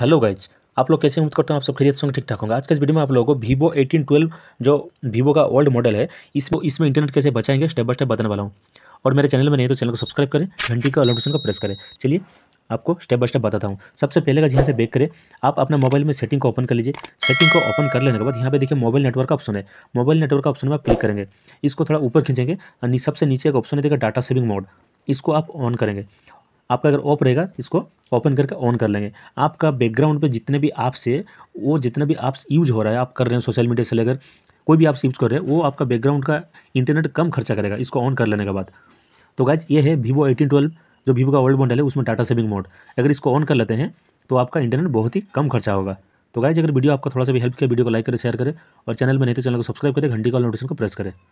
hello guys आप लोग कैसे उम्मीद करता हूँ आप सब खरीद होंगे ठीक ठाक होंगे आज के इस वीडियो में आप लोगों को वीवो 1812 जो वीवो का ओल्ड मॉडल है इसमें इसमें इंटरनेट कैसे बचाएंगे स्टेप बाय स्टेप बताने वाला हूँ और मेरे चैनल में नहीं तो चैनल को सब्सक्राइब करें घंटी का अलोटेशन को प्रेस करें चलिए आपको स्टेप बाय स्टेप बताता हूँ सबसे पहले का जहाँ से बैक करें आप अपने मोबाइल में सेटिंग को ओपन कर लीजिए सेटिंग को ओपन कर लेने के बाद यहाँ पे देखिए मोबाइल नेटवर्क का ऑप्शन है मोबाइल नेटवर्क का ऑप्शन में आप क्लिक करेंगे इसको थोड़ा ऊपर खींचेंगे सबसे नीचे एक ऑप्शन है देखिए डाटा सेविंग मोड इसको आप ऑन करेंगे आपका अगर ऑफ रहेगा इसको ओपन करके ऑन कर लेंगे आपका बैकग्राउंड पे जितने भी ऐप्स है वो जितने भी ऐप्स यूज हो रहा है आप कर रहे हैं सोशल मीडिया से लेकर कोई भी ऐप्स यूज कर रहे हैं वो आपका बैकग्राउंड का इंटरनेट कम खर्चा करेगा इसको ऑन कर लेने के बाद तो गाइज ये है वीवो एटीन ट्वेल्व जो वीवो का ओल्ड मॉडल है उसमें टाटा सेविंग मोड अगर इसको ऑन कर लेते हैं तो आपका इंटरनेट बहुत ही कम खर्चा होगा तो गाइज अगर वीडियो आपका थोड़ा सा भी हेल्प किया वीडियो को लाइक करें शेयर करें और चैनल में नहीं तो चैनल को सब्सक्राइब करें घंटी कॉल नोटिफिकेशन को प्रेस करें